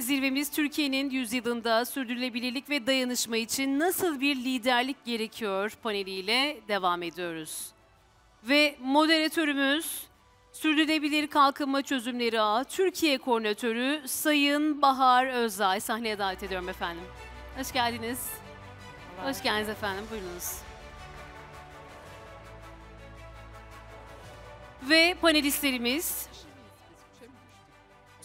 Zirvemiz Türkiye'nin yüzyılında sürdürülebilirlik ve dayanışma için nasıl bir liderlik gerekiyor paneliyle devam ediyoruz. Ve moderatörümüz Sürdürülebilir Kalkınma Çözümleri Ağı Türkiye Koordinatörü Sayın Bahar Özay sahneye davet ediyorum efendim. Hoş geldiniz. Hoş geldiniz efendim. Buyurunuz. Ve panelistlerimiz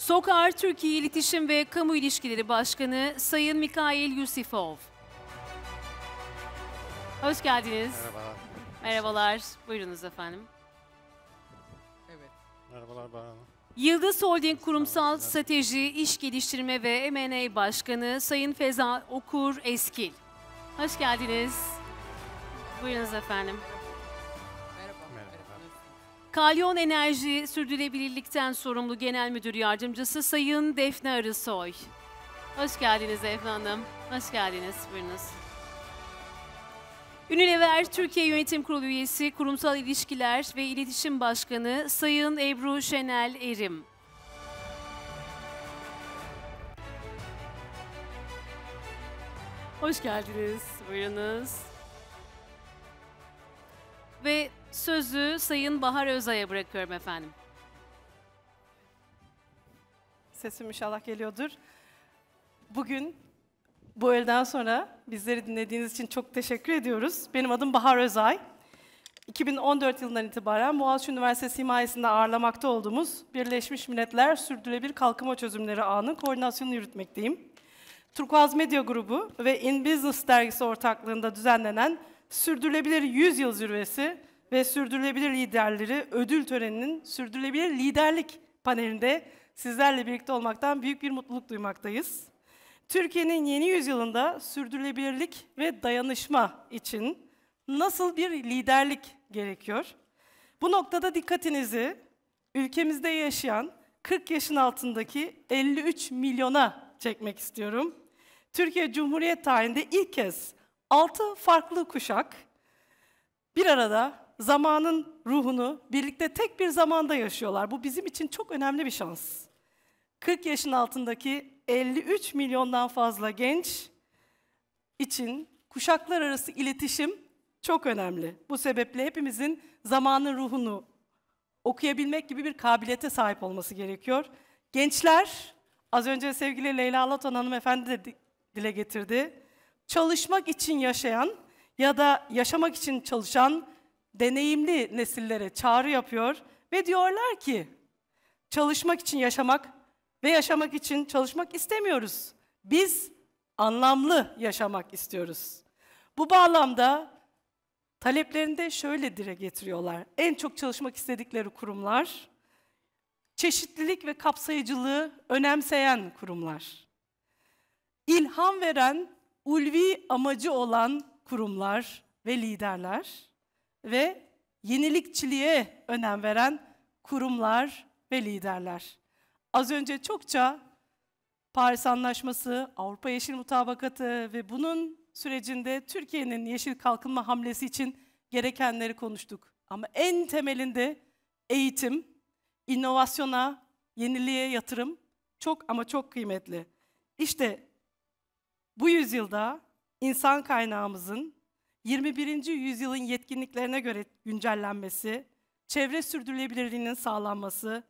Sokar Türkiye İletişim ve Kamu İlişkileri Başkanı Sayın Mikail Yusifov. Hoş geldiniz. Merhaba. Merhabalar. Buyurunuz efendim. Evet. Merhabalar Bahar Yıldız Holding Kurumsal Strateji, İş Geliştirme ve M&A Başkanı Sayın Feza Okur Eskil. Hoş geldiniz. Buyurunuz efendim. Kalyon Enerji Sürdürülebilirlikten Sorumlu Genel Müdür Yardımcısı Sayın Defne Arısoy. Hoş geldiniz Defne Hanım. Hoş geldiniz. Buyurunuz. Unilever Türkiye Yönetim Kurulu Üyesi Kurumsal İlişkiler ve İletişim Başkanı Sayın Ebru Şenel Erim. Hoş geldiniz. Buyurunuz. Ve Sözü Sayın Bahar Özay'a bırakıyorum efendim. Sesim inşallah geliyordur. Bugün bu elden sonra bizleri dinlediğiniz için çok teşekkür ediyoruz. Benim adım Bahar Özay. 2014 yılından itibaren Boğaziçi Üniversitesi himayesinde ağırlamakta olduğumuz Birleşmiş Milletler Sürdürülebilir Kalkınma Çözümleri Ağı'nın koordinasyonunu yürütmekteyim. Turkuaz Medya Grubu ve In Business dergisi ortaklığında düzenlenen Sürdürülebilir 100 Yıl Zirvesi ve sürdürülebilir liderleri ödül töreninin sürdürülebilir liderlik panelinde sizlerle birlikte olmaktan büyük bir mutluluk duymaktayız. Türkiye'nin yeni yüzyılında sürdürülebilirlik ve dayanışma için nasıl bir liderlik gerekiyor? Bu noktada dikkatinizi ülkemizde yaşayan 40 yaşın altındaki 53 milyona çekmek istiyorum. Türkiye Cumhuriyet tarihinde ilk kez 6 farklı kuşak bir arada zamanın ruhunu birlikte tek bir zamanda yaşıyorlar. Bu bizim için çok önemli bir şans. 40 yaşın altındaki 53 milyondan fazla genç için kuşaklar arası iletişim çok önemli. Bu sebeple hepimizin zamanın ruhunu okuyabilmek gibi bir kabiliyete sahip olması gerekiyor. Gençler, az önce sevgili Leyla Alatan efendi de dile getirdi. Çalışmak için yaşayan ya da yaşamak için çalışan deneyimli nesillere çağrı yapıyor ve diyorlar ki çalışmak için yaşamak ve yaşamak için çalışmak istemiyoruz. Biz anlamlı yaşamak istiyoruz. Bu bağlamda taleplerinde şöyle dire getiriyorlar. En çok çalışmak istedikleri kurumlar, çeşitlilik ve kapsayıcılığı önemseyen kurumlar. ilham veren, ulvi amacı olan kurumlar ve liderler ve yenilikçiliğe önem veren kurumlar ve liderler. Az önce çokça Paris Anlaşması, Avrupa Yeşil Mutabakatı ve bunun sürecinde Türkiye'nin yeşil kalkınma hamlesi için gerekenleri konuştuk. Ama en temelinde eğitim, inovasyona, yeniliğe yatırım çok ama çok kıymetli. İşte bu yüzyılda insan kaynağımızın 21. yüzyılın yetkinliklerine göre güncellenmesi, çevre sürdürülebilirliğinin sağlanması,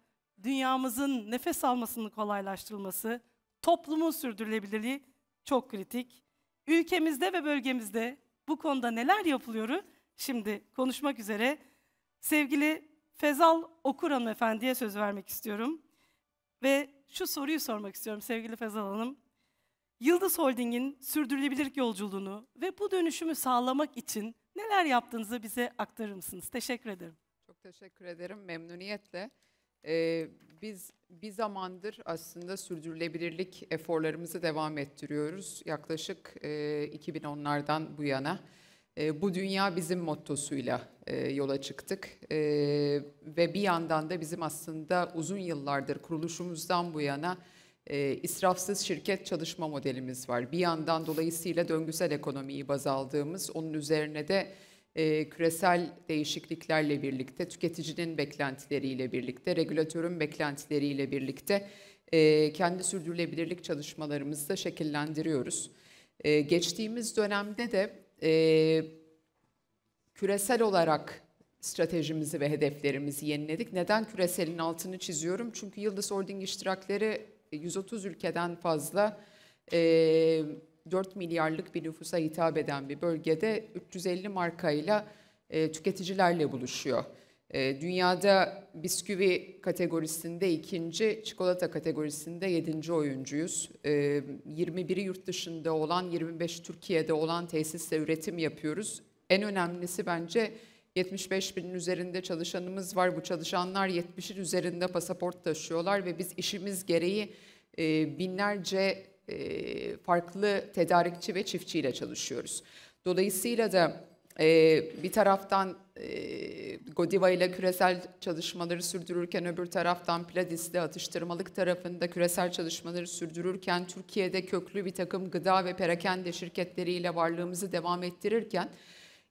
dünyamızın nefes almasını kolaylaştırılması, toplumun sürdürülebilirliği çok kritik. Ülkemizde ve bölgemizde bu konuda neler yapılıyor şimdi konuşmak üzere sevgili Fezal Okur Hanım Efendiye söz vermek istiyorum. Ve şu soruyu sormak istiyorum sevgili Fezal Hanım. Yıldız Holding'in sürdürülebilir yolculuğunu ve bu dönüşümü sağlamak için neler yaptığınızı bize aktarır mısınız? Teşekkür ederim. Çok teşekkür ederim memnuniyetle. Ee, biz bir zamandır aslında sürdürülebilirlik eforlarımızı devam ettiriyoruz. Yaklaşık e, 2010'lardan bu yana. E, bu dünya bizim mottosuyla e, yola çıktık e, ve bir yandan da bizim aslında uzun yıllardır kuruluşumuzdan bu yana e, israfsız şirket çalışma modelimiz var. Bir yandan dolayısıyla döngüsel ekonomiyi baz aldığımız, onun üzerine de e, küresel değişikliklerle birlikte, tüketicinin beklentileriyle birlikte, regülatörün beklentileriyle birlikte e, kendi sürdürülebilirlik çalışmalarımızı da şekillendiriyoruz. E, geçtiğimiz dönemde de e, küresel olarak stratejimizi ve hedeflerimizi yeniledik. Neden küreselin altını çiziyorum? Çünkü Yıldız Holding iştirakleri 130 ülkeden fazla 4 e, milyarlık bir nüfusa hitap eden bir bölgede 350 markayla e, tüketicilerle buluşuyor. E, dünyada bisküvi kategorisinde ikinci, çikolata kategorisinde yedinci oyuncuyuz. 21'i yurt dışında olan, 25 Türkiye'de olan tesisle üretim yapıyoruz. En önemlisi bence 75 binin üzerinde çalışanımız var. Bu çalışanlar 70'in üzerinde pasaport taşıyorlar ve biz işimiz gereği e, binlerce e, farklı tedarikçi ve çiftçiyle çalışıyoruz. Dolayısıyla da e, bir taraftan e, Godiva ile küresel çalışmaları sürdürürken öbür taraftan Pladis'te atıştırmalık tarafında küresel çalışmaları sürdürürken Türkiye'de köklü bir takım gıda ve perakende şirketleriyle varlığımızı devam ettirirken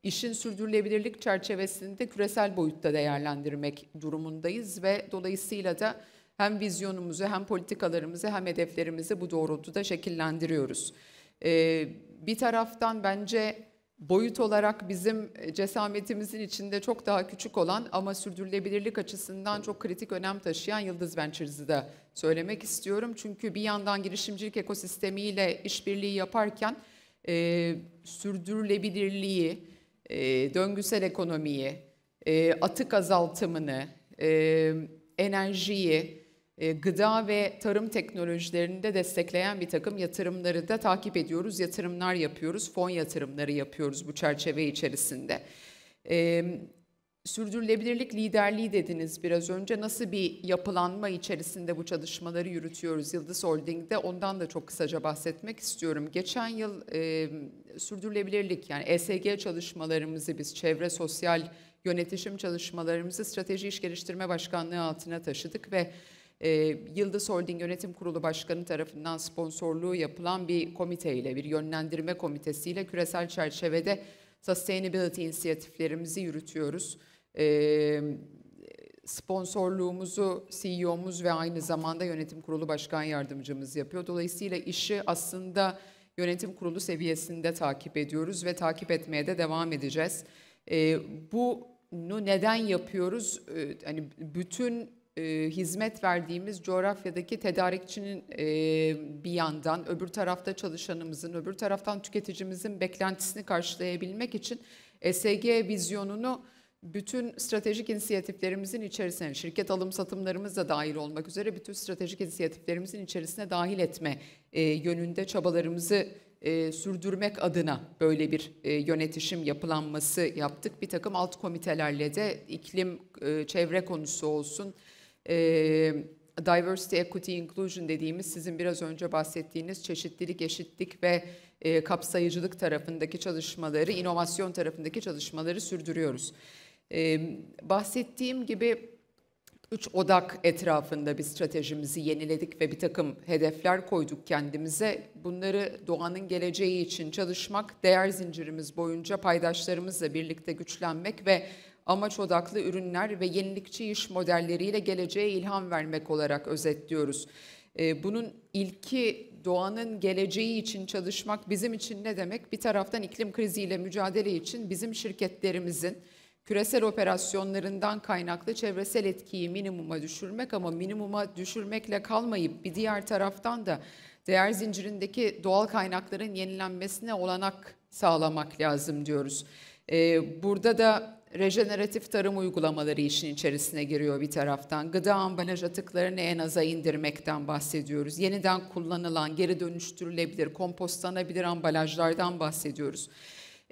işin sürdürülebilirlik çerçevesinde küresel boyutta değerlendirmek durumundayız ve dolayısıyla da hem vizyonumuzu hem politikalarımızı hem hedeflerimizi bu doğrultuda şekillendiriyoruz. Ee, bir taraftan bence boyut olarak bizim e, cesametimizin içinde çok daha küçük olan ama sürdürülebilirlik açısından çok kritik önem taşıyan Yıldız Ventures'ı da söylemek istiyorum. Çünkü bir yandan girişimcilik ekosistemiyle işbirliği yaparken e, sürdürülebilirliği, e, döngüsel ekonomiyi, e, atık azaltımını, e, enerjiyi, gıda ve tarım teknolojilerini de destekleyen bir takım yatırımları da takip ediyoruz. Yatırımlar yapıyoruz, fon yatırımları yapıyoruz bu çerçeve içerisinde. E, Sürdürülebilirlik liderliği dediniz biraz önce. Nasıl bir yapılanma içerisinde bu çalışmaları yürütüyoruz Yıldız Holding'de? Ondan da çok kısaca bahsetmek istiyorum. Geçen yıl e, sürdürülebilirlik yani ESG çalışmalarımızı biz çevre sosyal yönetişim çalışmalarımızı Strateji İş Geliştirme Başkanlığı altına taşıdık ve e, Yıldız Holding Yönetim Kurulu Başkanı tarafından sponsorluğu yapılan bir komiteyle, bir yönlendirme komitesiyle küresel çerçevede sustainability inisiyatiflerimizi yürütüyoruz e, sponsorluğumuzu CEO'muz ve aynı zamanda yönetim kurulu başkan yardımcımız yapıyor. Dolayısıyla işi aslında yönetim kurulu seviyesinde takip ediyoruz ve takip etmeye de devam edeceğiz. E, bunu neden yapıyoruz? E, hani bütün e, hizmet verdiğimiz coğrafyadaki tedarikçinin e, bir yandan, öbür tarafta çalışanımızın, öbür taraftan tüketicimizin beklentisini karşılayabilmek için SG vizyonunu bütün stratejik inisiyatiflerimizin içerisine, şirket alım satımlarımız da dahil olmak üzere bütün stratejik inisiyatiflerimizin içerisine dahil etme e, yönünde çabalarımızı e, sürdürmek adına böyle bir e, yönetişim yapılanması yaptık. Bir takım alt komitelerle de iklim, e, çevre konusu olsun, e, diversity, equity, inclusion dediğimiz sizin biraz önce bahsettiğiniz çeşitlilik, eşitlik ve e, kapsayıcılık tarafındaki çalışmaları, inovasyon tarafındaki çalışmaları sürdürüyoruz. Ee, bahsettiğim gibi üç odak etrafında bir stratejimizi yeniledik ve bir takım hedefler koyduk kendimize. Bunları doğanın geleceği için çalışmak, değer zincirimiz boyunca paydaşlarımızla birlikte güçlenmek ve amaç odaklı ürünler ve yenilikçi iş modelleriyle geleceğe ilham vermek olarak özetliyoruz. Bunun ilki doğanın geleceği için çalışmak bizim için ne demek? Bir taraftan iklim kriziyle mücadele için bizim şirketlerimizin küresel operasyonlarından kaynaklı çevresel etkiyi minimuma düşürmek ama minimuma düşürmekle kalmayıp bir diğer taraftan da değer zincirindeki doğal kaynakların yenilenmesine olanak sağlamak lazım diyoruz. Ee, burada da rejeneratif tarım uygulamaları işin içerisine giriyor bir taraftan. Gıda ambalaj atıklarını en aza indirmekten bahsediyoruz. Yeniden kullanılan, geri dönüştürülebilir, kompostlanabilir ambalajlardan bahsediyoruz.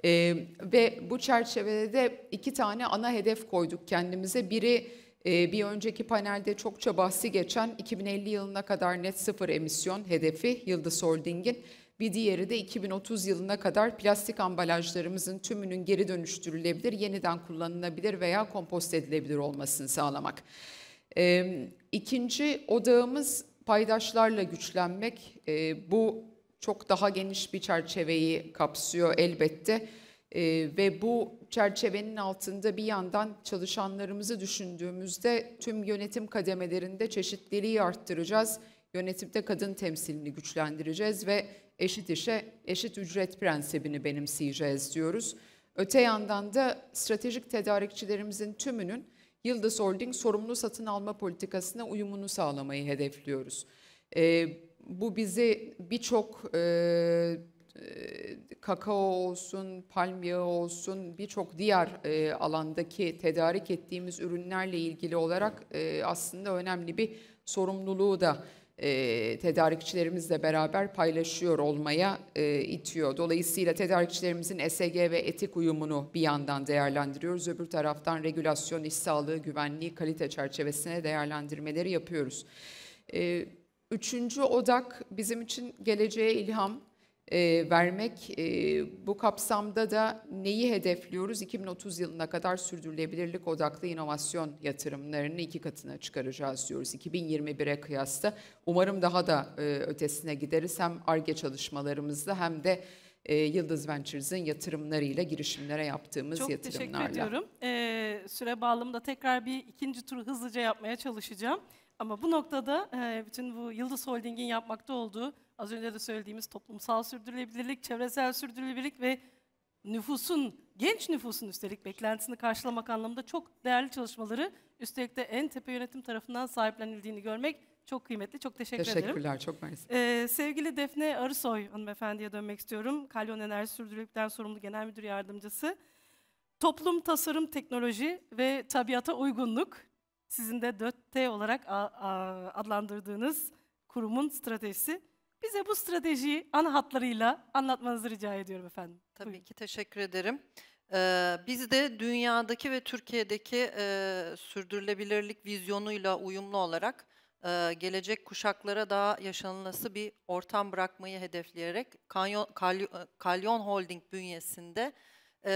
E, ve bu çerçevede de iki tane ana hedef koyduk kendimize. Biri bir önceki panelde çokça bahsi geçen 2050 yılına kadar net sıfır emisyon hedefi Yıldız Holding'in. Bir diğeri de 2030 yılına kadar plastik ambalajlarımızın tümünün geri dönüştürülebilir, yeniden kullanılabilir veya kompost edilebilir olmasını sağlamak. İkinci odağımız paydaşlarla güçlenmek. Bu çok daha geniş bir çerçeveyi kapsıyor elbette. E, ve bu çerçevenin altında bir yandan çalışanlarımızı düşündüğümüzde tüm yönetim kademelerinde çeşitliliği arttıracağız. Yönetimde kadın temsilini güçlendireceğiz ve eşit işe eşit ücret prensibini benimseyeceğiz diyoruz. Öte yandan da stratejik tedarikçilerimizin tümünün Yıldız Holding sorumlu satın alma politikasına uyumunu sağlamayı hedefliyoruz. Ee, bu bizi birçok e, e, kakao olsun, palm yağı olsun birçok diğer e, alandaki tedarik ettiğimiz ürünlerle ilgili olarak e, aslında önemli bir sorumluluğu da e, tedarikçilerimizle beraber paylaşıyor olmaya e, itiyor. Dolayısıyla tedarikçilerimizin ESG ve etik uyumunu bir yandan değerlendiriyoruz. Öbür taraftan regülasyon, iş sağlığı, güvenliği, kalite çerçevesine değerlendirmeleri yapıyoruz. E, Üçüncü odak bizim için geleceğe ilham e, vermek. E, bu kapsamda da neyi hedefliyoruz? 2030 yılına kadar sürdürülebilirlik odaklı inovasyon yatırımlarını iki katına çıkaracağız diyoruz 2021'e kıyasla. Umarım daha da e, ötesine gideriz hem ARGE çalışmalarımızla hem de e, Yıldız Ventures'ın yatırımlarıyla, girişimlere yaptığımız Çok yatırımlarla. Çok teşekkür ediyorum. Ee, süre bağlamında tekrar bir ikinci turu hızlıca yapmaya çalışacağım. Ama bu noktada e, bütün bu Yıldız Holding'in yapmakta olduğu az önce de söylediğimiz toplumsal sürdürülebilirlik, çevresel sürdürülebilirlik ve nüfusun, genç nüfusun üstelik beklentisini karşılamak anlamında çok değerli çalışmaları üstelik de en tepe yönetim tarafından sahiplenildiğini görmek çok kıymetli. Çok teşekkür Teşekkürler, ederim. Teşekkürler, çok mersi. Ee, sevgili Defne Arısoy hanımefendiye dönmek istiyorum. Kalyon Enerji Sürdürülebilirlikten sorumlu genel müdür yardımcısı. Toplum, tasarım, teknoloji ve tabiata uygunluk sizin de 4T olarak adlandırdığınız kurumun stratejisi. Bize bu stratejiyi ana hatlarıyla anlatmanızı rica ediyorum efendim. Tabii Buyurun. ki teşekkür ederim. Ee, biz de dünyadaki ve Türkiye'deki e, sürdürülebilirlik vizyonuyla uyumlu olarak e, gelecek kuşaklara daha yaşanılması bir ortam bırakmayı hedefleyerek Kanyon, Kalyon, e, Kalyon Holding bünyesinde e,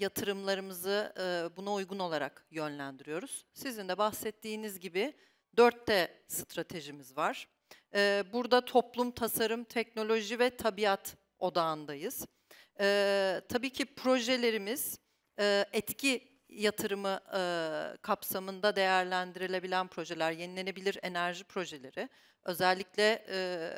yatırımlarımızı e, buna uygun olarak yönlendiriyoruz. Sizin de bahsettiğiniz gibi dörtte stratejimiz var. E, burada toplum, tasarım, teknoloji ve tabiat odağındayız. E, tabii ki projelerimiz e, etki yatırımı e, kapsamında değerlendirilebilen projeler, yenilenebilir enerji projeleri, özellikle e,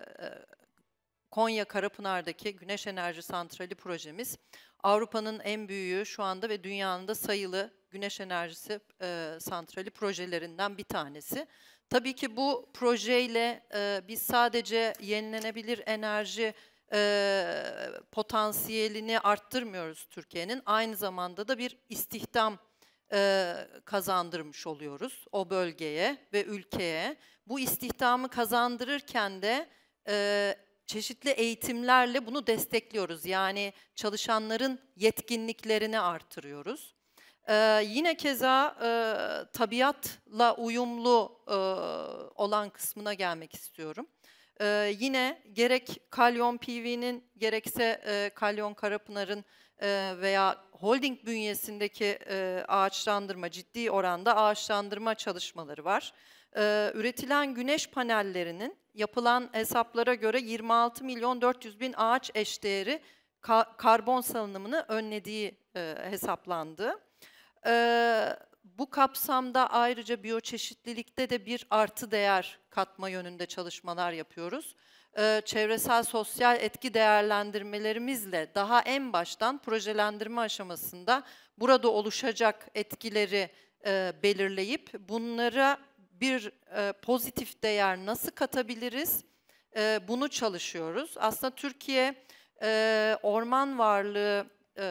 Konya Karapınar'daki güneş enerji santrali projemiz Avrupa'nın en büyüğü şu anda ve dünyanın da sayılı güneş enerjisi e, santrali projelerinden bir tanesi. Tabii ki bu projeyle e, biz sadece yenilenebilir enerji e, potansiyelini arttırmıyoruz Türkiye'nin. Aynı zamanda da bir istihdam e, kazandırmış oluyoruz o bölgeye ve ülkeye. Bu istihdamı kazandırırken de e, çeşitli eğitimlerle bunu destekliyoruz. Yani çalışanların yetkinliklerini artırıyoruz. Ee, yine keza e, tabiatla uyumlu e, olan kısmına gelmek istiyorum. Ee, yine gerek Kalyon PV'nin gerekse e, Kalyon Karapınar'ın e, veya holding bünyesindeki e, ağaçlandırma ciddi oranda ağaçlandırma çalışmaları var. E, üretilen güneş panellerinin yapılan hesaplara göre 26 milyon 400 bin ağaç eşdeğeri karbon salınımını önlediği e, hesaplandı. E, bu kapsamda ayrıca biyoçeşitlilikte de bir artı değer katma yönünde çalışmalar yapıyoruz. E, çevresel sosyal etki değerlendirmelerimizle daha en baştan projelendirme aşamasında burada oluşacak etkileri belirleyip bunlara bir e, pozitif değer nasıl katabiliriz? E, bunu çalışıyoruz. Aslında Türkiye e, orman varlığı e,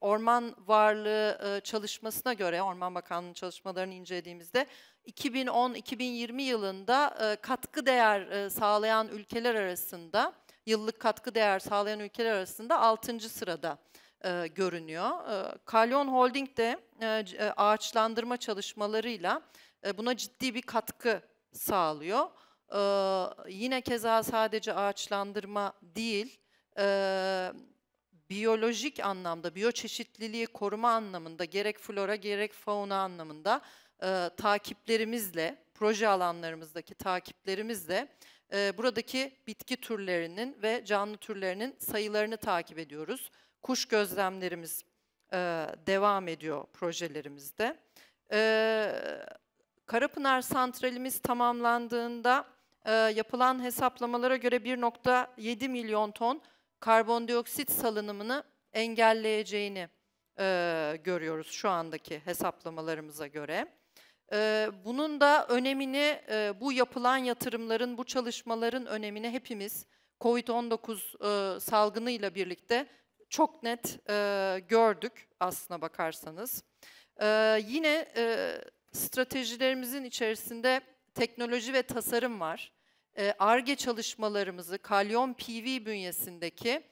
orman varlığı e, çalışmasına göre Orman Bakanlığı'nın çalışmalarını incelediğimizde 2010-2020 yılında e, katkı değer e, sağlayan ülkeler arasında yıllık katkı değer sağlayan ülkeler arasında 6. sırada e, görünüyor. E, Kalyon Holding de e, e, ağaçlandırma çalışmalarıyla e, buna ciddi bir katkı sağlıyor. E, yine keza sadece ağaçlandırma değil, e, biyolojik anlamda, biyoçeşitliliği koruma anlamında gerek flora gerek fauna anlamında e, takiplerimizle, proje alanlarımızdaki takiplerimizle e, buradaki bitki türlerinin ve canlı türlerinin sayılarını takip ediyoruz kuş gözlemlerimiz e, devam ediyor projelerimizde. E, Karapınar santralimiz tamamlandığında e, yapılan hesaplamalara göre 1.7 milyon ton karbondioksit salınımını engelleyeceğini e, görüyoruz şu andaki hesaplamalarımıza göre. E, bunun da önemini, e, bu yapılan yatırımların, bu çalışmaların önemini hepimiz COVID-19 e, salgınıyla birlikte çok net e, gördük aslına bakarsanız. E, yine e, stratejilerimizin içerisinde teknoloji ve tasarım var. ARGE e, çalışmalarımızı, Kalyon PV bünyesindeki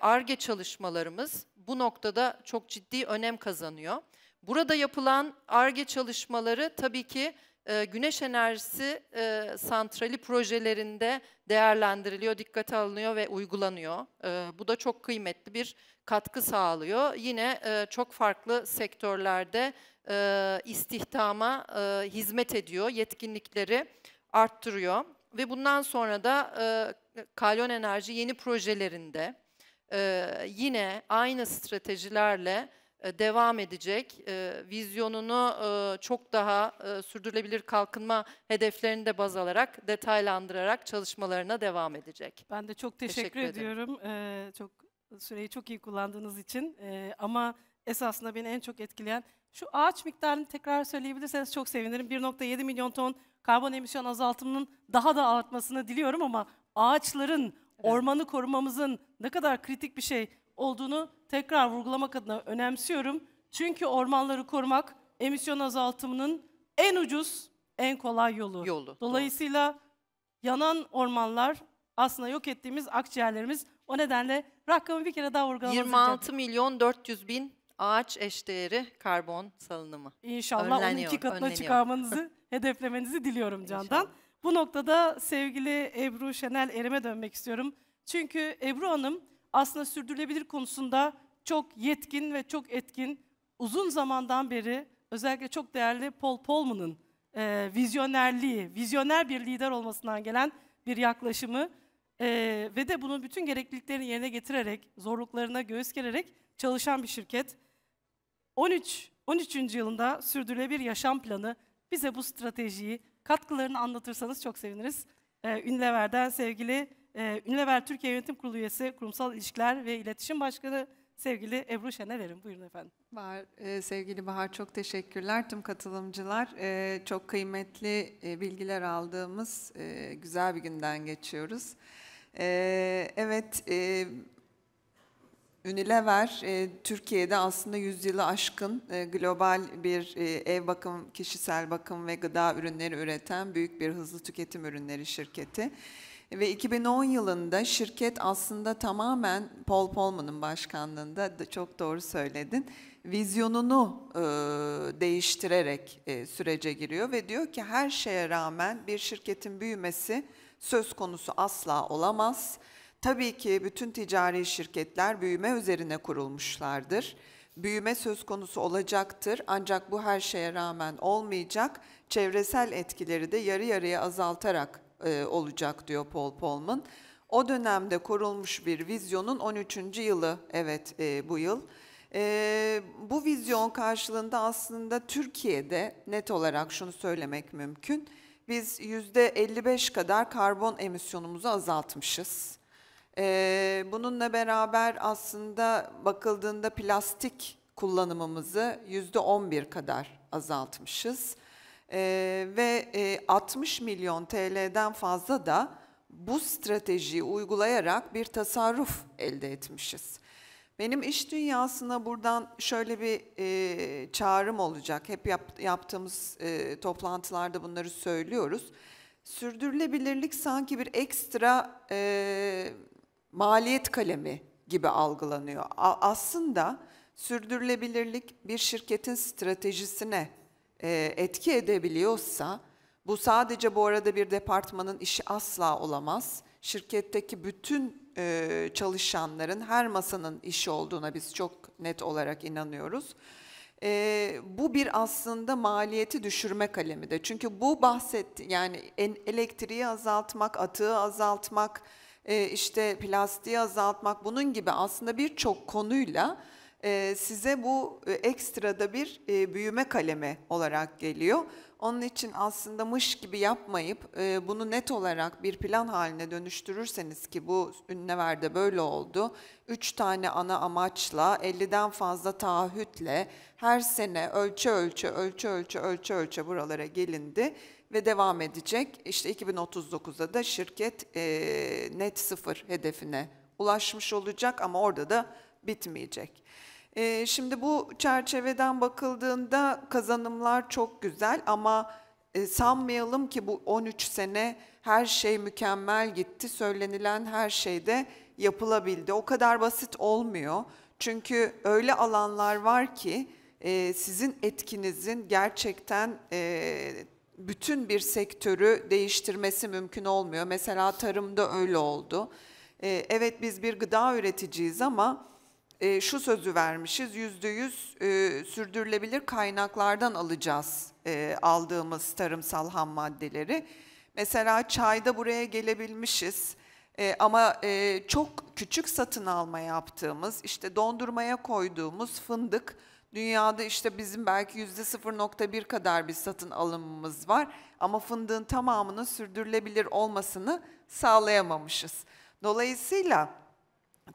ARGE e, çalışmalarımız bu noktada çok ciddi önem kazanıyor. Burada yapılan ARGE çalışmaları tabii ki e, güneş enerjisi e, santrali projelerinde değerlendiriliyor, dikkate alınıyor ve uygulanıyor. E, bu da çok kıymetli bir katkı sağlıyor. Yine e, çok farklı sektörlerde e, istihdama e, hizmet ediyor, yetkinlikleri arttırıyor. Ve bundan sonra da e, Kalyon Enerji yeni projelerinde e, yine aynı stratejilerle e, devam edecek. E, vizyonunu e, çok daha sürdürülebilir kalkınma hedeflerini de baz alarak, detaylandırarak çalışmalarına devam edecek. Ben de çok teşekkür, teşekkür ediyorum. çok süreyi çok iyi kullandığınız için. ama esasında beni en çok etkileyen şu ağaç miktarını tekrar söyleyebilirseniz çok sevinirim. 1.7 milyon ton karbon emisyon azaltımının daha da artmasını diliyorum ama ağaçların, ormanı korumamızın ne kadar kritik bir şey olduğunu tekrar vurgulamak adına önemsiyorum. Çünkü ormanları korumak emisyon azaltımının en ucuz, en kolay yolu. Yolu. Dolayısıyla doğru. yanan ormanlar aslında yok ettiğimiz akciğerlerimiz. O nedenle rakamı bir kere daha vurgulamak 26 milyon 400 bin ağaç eşdeğeri karbon salınımı. İnşallah önleniyor, onun iki katına önleniyor. çıkarmanızı, hedeflemenizi diliyorum Candan. Bu noktada sevgili Ebru Şenel Erim'e dönmek istiyorum. Çünkü Ebru Hanım aslında sürdürülebilir konusunda çok yetkin ve çok etkin uzun zamandan beri özellikle çok değerli Paul Polman'ın e, vizyonerliği, vizyoner bir lider olmasından gelen bir yaklaşımı e, ve de bunun bütün gerekliliklerini yerine getirerek, zorluklarına göğüs gererek çalışan bir şirket. 13 13. yılında sürdürülebilir yaşam planı bize bu stratejiyi, katkılarını anlatırsanız çok seviniriz. Ee, Ünlever'den sevgili e, Ünlever Türkiye Yönetim Kurulu üyesi, Kurumsal İlişkiler ve İletişim Başkanı sevgili Ebru verin, Buyurun efendim. Bahar, e, sevgili Bahar çok teşekkürler tüm katılımcılar. E, çok kıymetli e, bilgiler aldığımız e, güzel bir günden geçiyoruz. E, evet, e, Unilever e, Türkiye'de aslında yüzyılı aşkın e, global bir e, ev bakım, kişisel bakım ve gıda ürünleri üreten büyük bir hızlı tüketim ürünleri şirketi. Ve 2010 yılında şirket aslında tamamen Paul Polman'ın başkanlığında çok doğru söyledin. Vizyonunu e, değiştirerek e, sürece giriyor ve diyor ki her şeye rağmen bir şirketin büyümesi söz konusu asla olamaz. Tabii ki bütün ticari şirketler büyüme üzerine kurulmuşlardır. Büyüme söz konusu olacaktır ancak bu her şeye rağmen olmayacak. Çevresel etkileri de yarı yarıya azaltarak e, olacak diyor Paul Polman. O dönemde korulmuş bir vizyonun 13. yılı evet e, bu yıl. E, bu vizyon karşılığında aslında Türkiye'de net olarak şunu söylemek mümkün. Biz %55 kadar karbon emisyonumuzu azaltmışız. bununla beraber aslında bakıldığında plastik kullanımımızı %11 kadar azaltmışız. E, ve e, 60 milyon TL'den fazla da bu stratejiyi uygulayarak bir tasarruf elde etmişiz. Benim iş dünyasına buradan şöyle bir e, çağrım olacak. Hep yap, yaptığımız e, toplantılarda bunları söylüyoruz. Sürdürülebilirlik sanki bir ekstra e, maliyet kalemi gibi algılanıyor. A, aslında sürdürülebilirlik bir şirketin stratejisine e, etki edebiliyorsa bu sadece bu arada bir departmanın işi asla olamaz. Şirketteki bütün e, çalışanların her masanın işi olduğuna biz çok net olarak inanıyoruz. E, bu bir aslında maliyeti düşürme kalemi de. Çünkü bu bahsetti yani en, elektriği azaltmak, atığı azaltmak, e, işte plastiği azaltmak bunun gibi aslında birçok konuyla size bu e, ekstrada bir büyüme kalemi olarak geliyor. Onun için aslında mış gibi yapmayıp bunu net olarak bir plan haline dönüştürürseniz ki bu Ünlüver'de böyle oldu. Üç tane ana amaçla, 50'den fazla taahhütle her sene ölçü ölçü ölçü ölçü ölçü ölçü buralara gelindi ve devam edecek. İşte 2039'da da şirket net sıfır hedefine ulaşmış olacak ama orada da bitmeyecek. E, şimdi bu çerçeveden bakıldığında kazanımlar çok güzel ama e, sanmayalım ki bu 13 sene her şey mükemmel gitti, söylenilen her şey de yapılabildi. O kadar basit olmuyor. Çünkü öyle alanlar var ki e, sizin etkinizin gerçekten e, bütün bir sektörü değiştirmesi mümkün olmuyor. Mesela tarımda öyle oldu. E, evet biz bir gıda üreticiyiz ama e, şu sözü vermişiz, yüzde yüz e, sürdürülebilir kaynaklardan alacağız e, aldığımız tarımsal ham maddeleri. Mesela çayda buraya gelebilmişiz e, ama e, çok küçük satın alma yaptığımız, işte dondurmaya koyduğumuz fındık, Dünyada işte bizim belki yüzde 0.1 kadar bir satın alımımız var ama fındığın tamamının sürdürülebilir olmasını sağlayamamışız. Dolayısıyla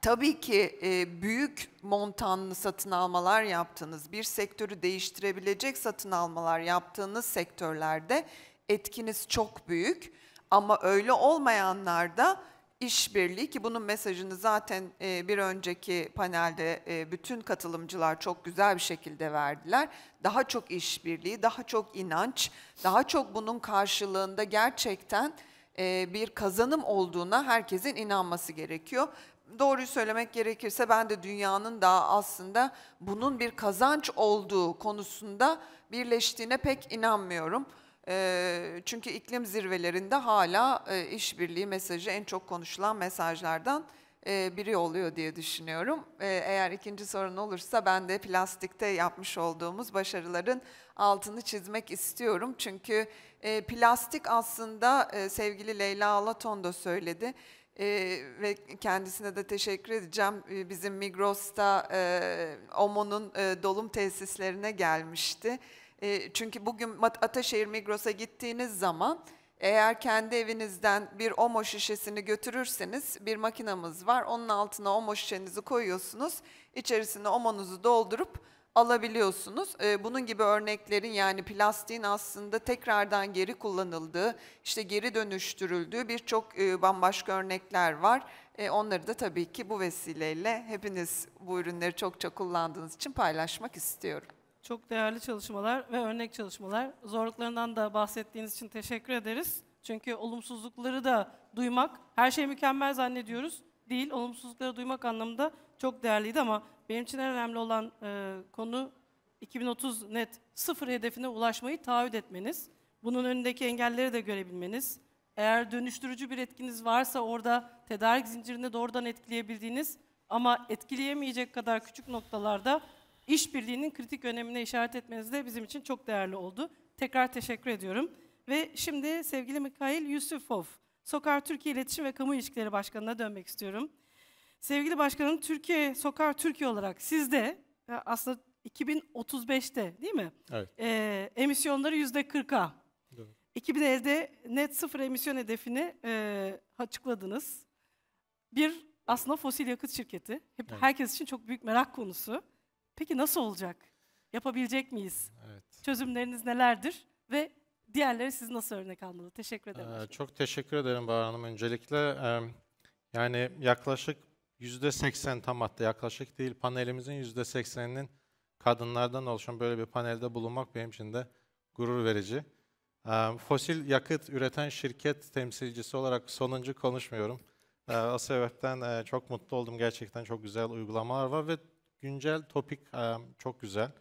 Tabii ki e, büyük montanlı satın almalar yaptığınız, bir sektörü değiştirebilecek satın almalar yaptığınız sektörlerde etkiniz çok büyük. Ama öyle olmayanlarda işbirliği ki bunun mesajını zaten e, bir önceki panelde e, bütün katılımcılar çok güzel bir şekilde verdiler. Daha çok işbirliği, daha çok inanç, daha çok bunun karşılığında gerçekten e, bir kazanım olduğuna herkesin inanması gerekiyor doğruyu söylemek gerekirse ben de dünyanın daha aslında bunun bir kazanç olduğu konusunda birleştiğine pek inanmıyorum. Ee, çünkü iklim zirvelerinde hala e, işbirliği mesajı en çok konuşulan mesajlardan e, biri oluyor diye düşünüyorum. E, eğer ikinci sorun olursa ben de plastikte yapmış olduğumuz başarıların altını çizmek istiyorum. Çünkü plastik aslında sevgili Leyla Alaton da söyledi e, ve kendisine de teşekkür edeceğim. E, bizim Migros'ta e, OMO'nun e, dolum tesislerine gelmişti. E, çünkü bugün Ataşehir Migros'a gittiğiniz zaman eğer kendi evinizden bir omo şişesini götürürseniz bir makinamız var. Onun altına omo şişenizi koyuyorsunuz. İçerisine omonuzu doldurup alabiliyorsunuz. E, bunun gibi örneklerin yani plastiğin aslında tekrardan geri kullanıldığı, işte geri dönüştürüldüğü birçok e, bambaşka örnekler var. E, onları da tabii ki bu vesileyle hepiniz bu ürünleri çokça kullandığınız için paylaşmak istiyorum. Çok değerli çalışmalar ve örnek çalışmalar. Zorluklarından da bahsettiğiniz için teşekkür ederiz. Çünkü olumsuzlukları da duymak, her şey mükemmel zannediyoruz değil, olumsuzlukları duymak anlamında çok değerliydi ama benim için en önemli olan e, konu 2030 net sıfır hedefine ulaşmayı taahhüt etmeniz. Bunun önündeki engelleri de görebilmeniz. Eğer dönüştürücü bir etkiniz varsa orada tedarik zincirini doğrudan etkileyebildiğiniz ama etkileyemeyecek kadar küçük noktalarda işbirliğinin kritik önemine işaret etmeniz de bizim için çok değerli oldu. Tekrar teşekkür ediyorum. Ve şimdi sevgili Mikhail Yusufov, Sokar Türkiye İletişim ve Kamu İlişkileri Başkanı'na dönmek istiyorum. Sevgili başkanım Türkiye Sokar Türkiye olarak siz de e, aslında 2035'te değil mi? Evet. E, emisyonları yüzde 40'a. Evet. 2050'de net sıfır emisyon hedefini e, açıkladınız. Bir aslında fosil yakıt şirketi. Hep evet. herkes için çok büyük merak konusu. Peki nasıl olacak? Yapabilecek miyiz? Evet. Çözümleriniz nelerdir ve diğerleri siz nasıl örnek almalı? Teşekkür ederim. Ee, çok teşekkür ederim Bahar Hanım. Öncelikle e, yani yaklaşık %80 tam hatta yaklaşık değil panelimizin %80'inin kadınlardan oluşan böyle bir panelde bulunmak benim için de gurur verici. Ee, fosil yakıt üreten şirket temsilcisi olarak sonuncu konuşmuyorum. Ee, o sebepten e, çok mutlu oldum. Gerçekten çok güzel uygulamalar var ve güncel topik e, çok güzel.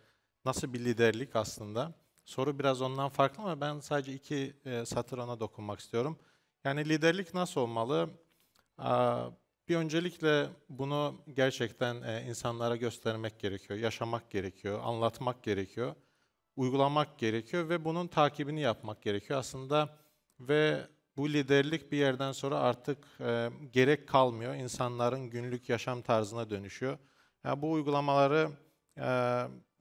Nasıl bir liderlik aslında? Soru biraz ondan farklı ama ben sadece iki e, satır ona dokunmak istiyorum. Yani liderlik nasıl olmalı? Ee, bir öncelikle bunu gerçekten e, insanlara göstermek gerekiyor, yaşamak gerekiyor, anlatmak gerekiyor, uygulamak gerekiyor ve bunun takibini yapmak gerekiyor aslında ve bu liderlik bir yerden sonra artık e, gerek kalmıyor, insanların günlük yaşam tarzına dönüşüyor. Yani bu uygulamaları e,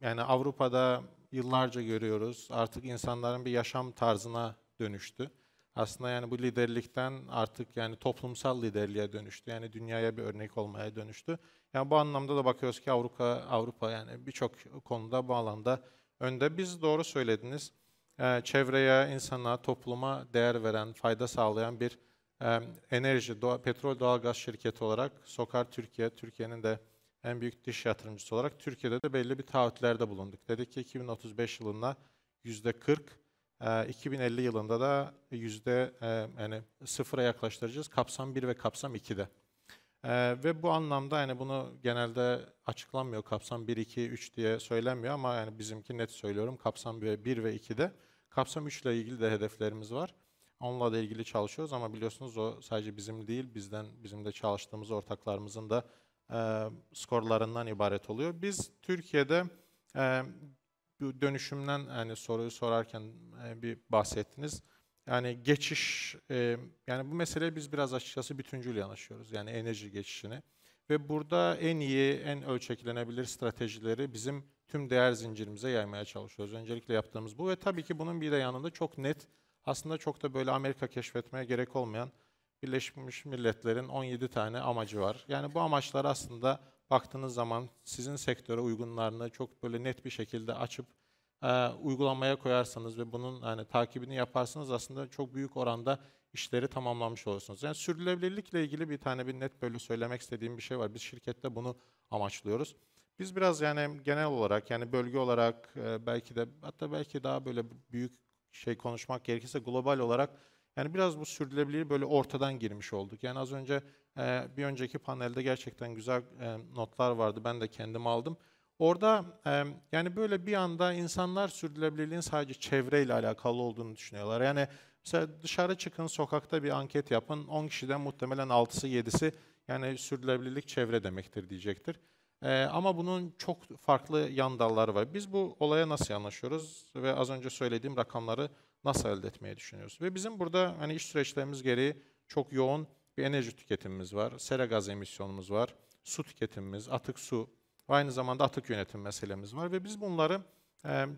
yani Avrupa'da yıllarca görüyoruz, artık insanların bir yaşam tarzına dönüştü aslında yani bu liderlikten artık yani toplumsal liderliğe dönüştü. Yani dünyaya bir örnek olmaya dönüştü. Yani bu anlamda da bakıyoruz ki Avrupa Avrupa yani birçok konuda bu alanda önde. Biz doğru söylediniz. Ee, çevreye, insana, topluma değer veren, fayda sağlayan bir e, enerji, doğa, petrol doğalgaz şirketi olarak Sokar Türkiye, Türkiye'nin de en büyük dış yatırımcısı olarak Türkiye'de de belli bir taahhütlerde bulunduk. Dedik ki 2035 yılına %40 2050 ee, yılında da yüzde e, yani sıfıra yaklaştıracağız kapsam 1 ve kapsam 2'de. Ee, ve bu anlamda yani bunu genelde açıklanmıyor kapsam 1, 2, 3 diye söylenmiyor ama yani bizimki net söylüyorum kapsam 1 ve 2'de. Kapsam 3 ile ilgili de hedeflerimiz var. Onunla da ilgili çalışıyoruz ama biliyorsunuz o sadece bizim değil bizden bizim de çalıştığımız ortaklarımızın da e, skorlarından ibaret oluyor. Biz Türkiye'de e, bu dönüşümden yani soruyu sorarken e, bir bahsettiniz. Yani geçiş, e, yani bu meseleye biz biraz açıkçası bütüncül yanaşıyoruz. Yani enerji geçişini. Ve burada en iyi, en ölçeklenebilir stratejileri bizim tüm değer zincirimize yaymaya çalışıyoruz. Öncelikle yaptığımız bu ve tabii ki bunun bir de yanında çok net, aslında çok da böyle Amerika keşfetmeye gerek olmayan Birleşmiş Milletler'in 17 tane amacı var. Yani bu amaçlar aslında baktığınız zaman sizin sektöre uygunlarını çok böyle net bir şekilde açıp e, uygulamaya koyarsanız ve bunun yani takibini yaparsanız aslında çok büyük oranda işleri tamamlamış olursunuz. Yani sürdürülebilirlikle ilgili bir tane bir net böyle söylemek istediğim bir şey var. Biz şirkette bunu amaçlıyoruz. Biz biraz yani genel olarak yani bölge olarak e, belki de hatta belki daha böyle büyük şey konuşmak gerekirse global olarak yani biraz bu sürdürülebilir böyle ortadan girmiş olduk. Yani az önce ee, bir önceki panelde gerçekten güzel e, notlar vardı. Ben de kendim aldım. Orada e, yani böyle bir anda insanlar sürdürülebilirliğin sadece çevreyle alakalı olduğunu düşünüyorlar. Yani mesela dışarı çıkın, sokakta bir anket yapın. 10 kişiden muhtemelen 6'sı 7'si yani sürdürülebilirlik çevre demektir diyecektir. E, ama bunun çok farklı yan dalları var. Biz bu olaya nasıl yanaşıyoruz ve az önce söylediğim rakamları nasıl elde etmeyi düşünüyoruz? Ve bizim burada hani iş süreçlerimiz gereği çok yoğun bir enerji tüketimimiz var, sera gaz emisyonumuz var, su tüketimimiz, atık su aynı zamanda atık yönetim meselemiz var ve biz bunları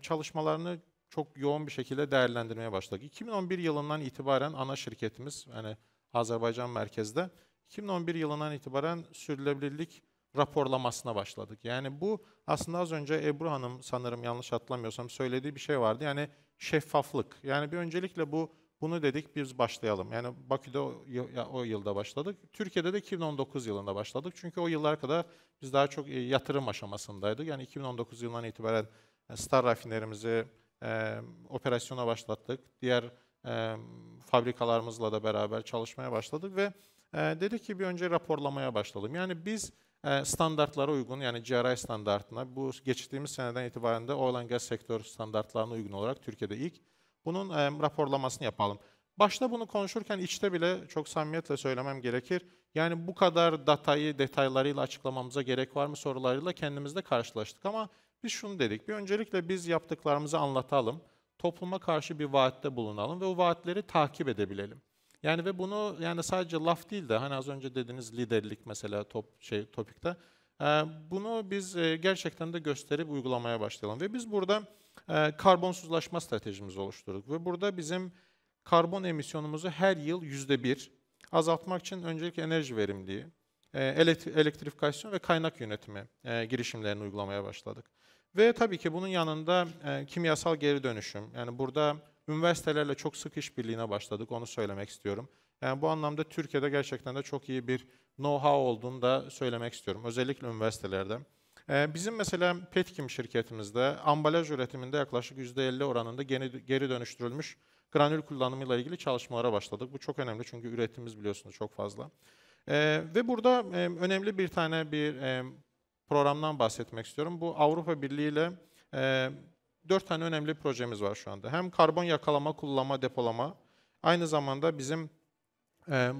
çalışmalarını çok yoğun bir şekilde değerlendirmeye başladık. 2011 yılından itibaren ana şirketimiz yani Azerbaycan merkezde 2011 yılından itibaren sürdürülebilirlik raporlamasına başladık. Yani bu aslında az önce Ebru Hanım sanırım yanlış hatırlamıyorsam söylediği bir şey vardı. Yani şeffaflık. Yani bir öncelikle bu bunu dedik biz başlayalım. Yani Bakü'de o, yılda başladık. Türkiye'de de 2019 yılında başladık. Çünkü o yıllar kadar biz daha çok e, yatırım aşamasındaydık. Yani 2019 yılından itibaren e, Star rafinerimizi e, operasyona başlattık. Diğer e, fabrikalarımızla da beraber çalışmaya başladık ve e, dedik ki bir önce raporlamaya başlayalım. Yani biz e, standartlara uygun yani GRI standartına bu geçtiğimiz seneden itibaren de oil and gas sektör standartlarına uygun olarak Türkiye'de ilk bunun e, raporlamasını yapalım. Başta bunu konuşurken içte bile çok samimiyetle söylemem gerekir. Yani bu kadar datayı detaylarıyla açıklamamıza gerek var mı sorularıyla kendimizde karşılaştık ama biz şunu dedik. Bir öncelikle biz yaptıklarımızı anlatalım. Topluma karşı bir vaatte bulunalım ve o vaatleri takip edebilelim. Yani ve bunu yani sadece laf değil de hani az önce dediğiniz liderlik mesela top şey topikte. Bunu biz gerçekten de gösterip uygulamaya başlayalım ve biz burada ee, karbonsuzlaşma stratejimizi oluşturduk. Ve burada bizim karbon emisyonumuzu her yıl yüzde bir azaltmak için öncelikle enerji verimliği, e, elektrifikasyon ve kaynak yönetimi e, girişimlerini uygulamaya başladık. Ve tabii ki bunun yanında e, kimyasal geri dönüşüm. Yani burada üniversitelerle çok sık işbirliğine başladık. Onu söylemek istiyorum. Yani bu anlamda Türkiye'de gerçekten de çok iyi bir know-how olduğunu da söylemek istiyorum. Özellikle üniversitelerde. Ee, bizim mesela Petkim şirketimizde ambalaj üretiminde yaklaşık %50 oranında geri dönüştürülmüş granül kullanımıyla ilgili çalışmalara başladık. Bu çok önemli çünkü üretimimiz biliyorsunuz çok fazla. Ee, ve burada e, önemli bir tane bir e, programdan bahsetmek istiyorum. Bu Avrupa Birliği ile e, dört tane önemli projemiz var şu anda. Hem karbon yakalama, kullanma, depolama, aynı zamanda bizim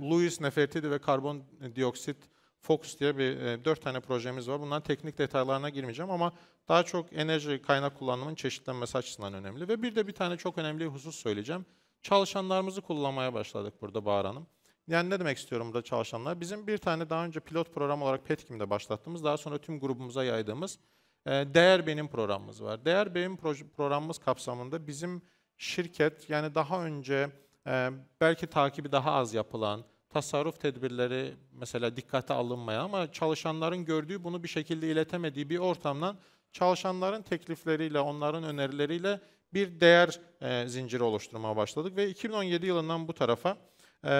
Louis Nefertiti ve karbon dioksit Focus diye bir e, 4 tane projemiz var. Bunların teknik detaylarına girmeyeceğim ama daha çok enerji kaynak kullanımının çeşitlenmesi açısından önemli. Ve bir de bir tane çok önemli husus söyleyeceğim. Çalışanlarımızı kullanmaya başladık burada Bahar Hanım. Yani ne demek istiyorum burada çalışanlar? Bizim bir tane daha önce pilot program olarak Petkim'de başlattığımız, daha sonra tüm grubumuza yaydığımız e, Değer Benim programımız var. Değer Benim programımız kapsamında bizim şirket, yani daha önce e, belki takibi daha az yapılan, tasarruf tedbirleri mesela dikkate alınmaya ama çalışanların gördüğü bunu bir şekilde iletemediği bir ortamdan çalışanların teklifleriyle, onların önerileriyle bir değer e, zinciri oluşturmaya başladık ve 2017 yılından bu tarafa e,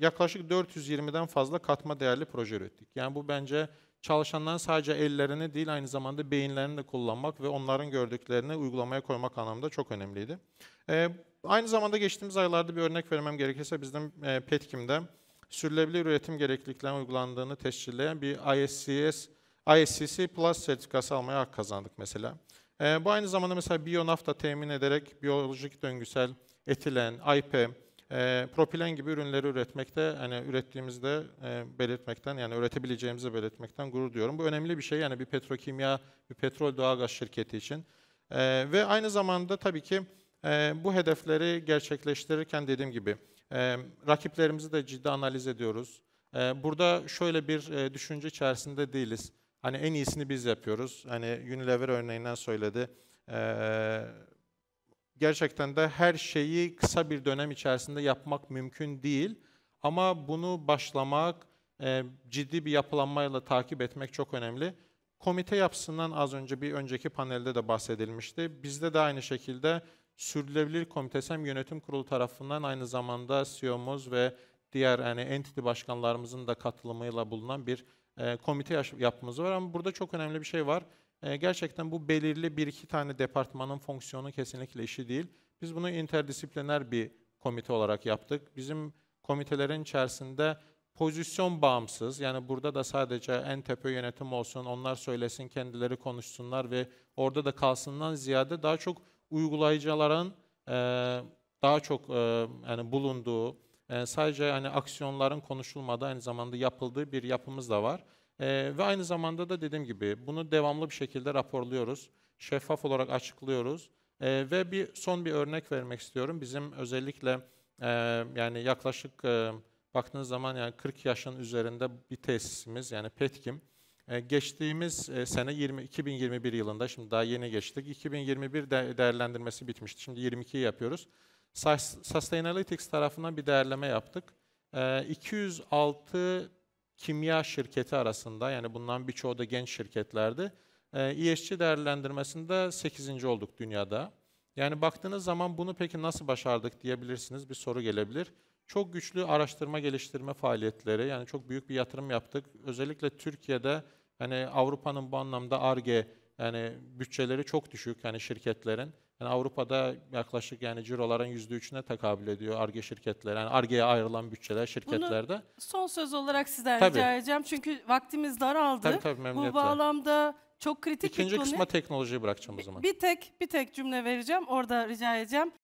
yaklaşık 420'den fazla katma değerli proje ürettik. Yani bu bence çalışanların sadece ellerini değil aynı zamanda beyinlerini de kullanmak ve onların gördüklerini uygulamaya koymak anlamında çok önemliydi. E, aynı zamanda geçtiğimiz aylarda bir örnek vermem gerekirse bizim e, Petkim'de sürdürülebilir üretim gerekliliklerine uygulandığını tescilleyen bir ISCS, ISCC Plus sertifikası almaya hak kazandık mesela. E, bu aynı zamanda mesela biyo nafta temin ederek biyolojik döngüsel, etilen, IP, e, propilen gibi ürünleri üretmekte, yani ürettiğimizde e, belirtmekten, yani üretebileceğimizi belirtmekten gurur duyuyorum. Bu önemli bir şey yani bir petrokimya, bir petrol doğalgaz şirketi için. E, ve aynı zamanda tabii ki e, bu hedefleri gerçekleştirirken dediğim gibi rakiplerimizi de ciddi analiz ediyoruz. burada şöyle bir düşünce içerisinde değiliz. Hani en iyisini biz yapıyoruz. Hani Unilever örneğinden söyledi. gerçekten de her şeyi kısa bir dönem içerisinde yapmak mümkün değil. Ama bunu başlamak, ciddi bir yapılanmayla takip etmek çok önemli. Komite yapısından az önce bir önceki panelde de bahsedilmişti. Bizde de aynı şekilde Sürdürülebilir Komitesi hem yönetim kurulu tarafından aynı zamanda CEO'muz ve diğer yani entity başkanlarımızın da katılımıyla bulunan bir e, komite yapımız var. Ama burada çok önemli bir şey var. E, gerçekten bu belirli bir iki tane departmanın fonksiyonu kesinlikle işi değil. Biz bunu interdisipliner bir komite olarak yaptık. Bizim komitelerin içerisinde pozisyon bağımsız. Yani burada da sadece en tepe yönetim olsun, onlar söylesin, kendileri konuşsunlar ve orada da kalsından ziyade daha çok uygulayıcıların daha çok yani bulunduğu, sadece yani aksiyonların konuşulmadığı aynı zamanda yapıldığı bir yapımız da var. Ve aynı zamanda da dediğim gibi bunu devamlı bir şekilde raporluyoruz, şeffaf olarak açıklıyoruz. Ve bir son bir örnek vermek istiyorum. Bizim özellikle yani yaklaşık baktığınız zaman yani 40 yaşın üzerinde bir tesisimiz yani Petkim e, geçtiğimiz e, sene 20, 2021 yılında, şimdi daha yeni geçtik, 2021 de değerlendirmesi bitmişti. Şimdi 22 yapıyoruz. Sustainalytics tarafından bir değerleme yaptık. 206 e, kimya şirketi arasında, yani bundan birçoğu da genç şirketlerdi. ESG değerlendirmesinde 8. olduk dünyada. Yani baktığınız zaman bunu peki nasıl başardık diyebilirsiniz, bir soru gelebilir. Çok güçlü araştırma geliştirme faaliyetleri yani çok büyük bir yatırım yaptık. Özellikle Türkiye'de hani Avrupa'nın bu anlamda ARGE yani bütçeleri çok düşük yani şirketlerin. Yani Avrupa'da yaklaşık yani ciroların %3'üne tekabül ediyor ARGE şirketleri. Yani ARGE'ye ayrılan bütçeler şirketlerde. Bunu son söz olarak sizden tabii. rica edeceğim. Çünkü vaktimiz daraldı. Tabii tabii memnuniyetle. Bu bağlamda çok kritik İkinci bir konu. İkinci kısma teknolojiyi bırakacağım o zaman. Bir tek, bir tek cümle vereceğim. Orada rica edeceğim.